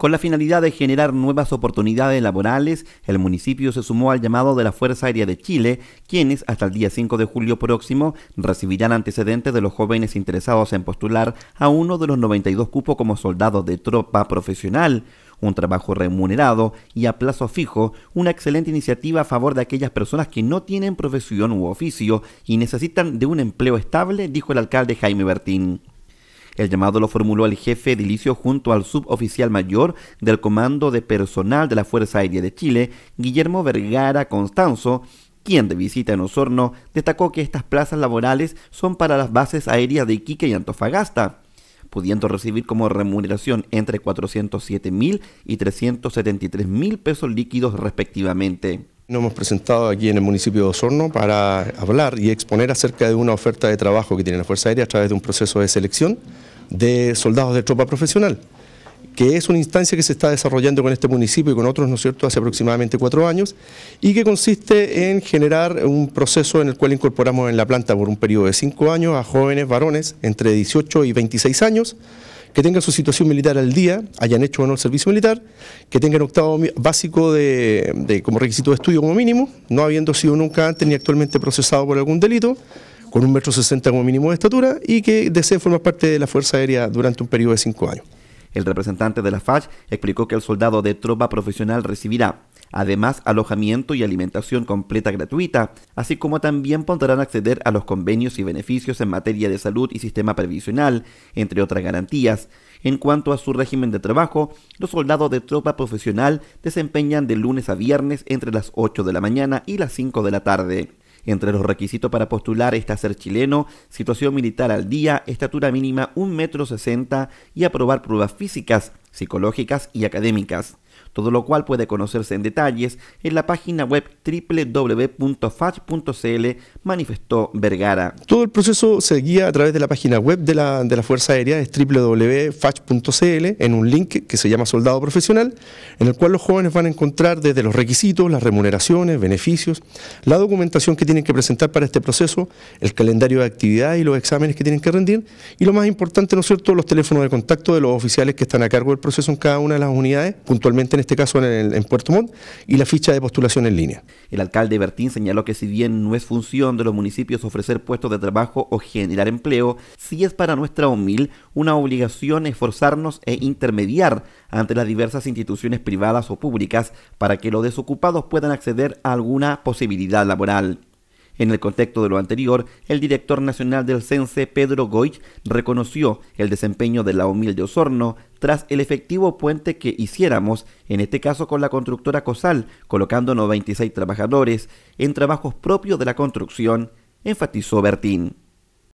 Con la finalidad de generar nuevas oportunidades laborales, el municipio se sumó al llamado de la Fuerza Aérea de Chile, quienes hasta el día 5 de julio próximo recibirán antecedentes de los jóvenes interesados en postular a uno de los 92 cupos como soldados de tropa profesional un trabajo remunerado y a plazo fijo, una excelente iniciativa a favor de aquellas personas que no tienen profesión u oficio y necesitan de un empleo estable, dijo el alcalde Jaime Bertín. El llamado lo formuló el jefe edilicio junto al suboficial mayor del Comando de Personal de la Fuerza Aérea de Chile, Guillermo Vergara Constanzo, quien de visita en Osorno destacó que estas plazas laborales son para las bases aéreas de Iquique y Antofagasta pudiendo recibir como remuneración entre 407 mil y 373 mil pesos líquidos respectivamente. Nos hemos presentado aquí en el municipio de Osorno para hablar y exponer acerca de una oferta de trabajo que tiene la Fuerza Aérea a través de un proceso de selección de soldados de tropa profesional, que es una instancia que se está desarrollando con este municipio y con otros, ¿no es cierto?, hace aproximadamente cuatro años, y que consiste en generar un proceso en el cual incorporamos en la planta por un periodo de cinco años a jóvenes varones entre 18 y 26 años, que tengan su situación militar al día, hayan hecho o no el servicio militar, que tengan octavo básico de, como requisito de estudio como mínimo, no habiendo sido nunca antes ni actualmente procesado por algún delito, con un metro sesenta como mínimo de estatura y que desee formar parte de la Fuerza Aérea durante un periodo de cinco años. El representante de la FACH explicó que el soldado de tropa profesional recibirá además alojamiento y alimentación completa gratuita, así como también podrán acceder a los convenios y beneficios en materia de salud y sistema previsional, entre otras garantías. En cuanto a su régimen de trabajo, los soldados de tropa profesional desempeñan de lunes a viernes entre las 8 de la mañana y las 5 de la tarde. Entre los requisitos para postular está ser chileno, situación militar al día, estatura mínima 1,60 m y aprobar pruebas físicas psicológicas y académicas, todo lo cual puede conocerse en detalles en la página web www.fach.cl, manifestó Vergara. Todo el proceso se guía a través de la página web de la, de la Fuerza Aérea, es www.fach.cl, en un link que se llama Soldado Profesional, en el cual los jóvenes van a encontrar desde los requisitos, las remuneraciones, beneficios, la documentación que tienen que presentar para este proceso, el calendario de actividad y los exámenes que tienen que rendir, y lo más importante, ¿no es cierto?, los teléfonos de contacto de los oficiales que están a cargo del proceso en cada una de las unidades, puntualmente en este caso en, en Puerto Montt, y la ficha de postulación en línea. El alcalde Bertín señaló que si bien no es función de los municipios ofrecer puestos de trabajo o generar empleo, sí es para nuestra OMIL una obligación esforzarnos e intermediar ante las diversas instituciones privadas o públicas para que los desocupados puedan acceder a alguna posibilidad laboral. En el contexto de lo anterior, el director nacional del CENSE, Pedro Goich, reconoció el desempeño de la humilde Osorno tras el efectivo puente que hiciéramos, en este caso con la constructora COSAL, colocando 96 trabajadores en trabajos propios de la construcción, enfatizó Bertín.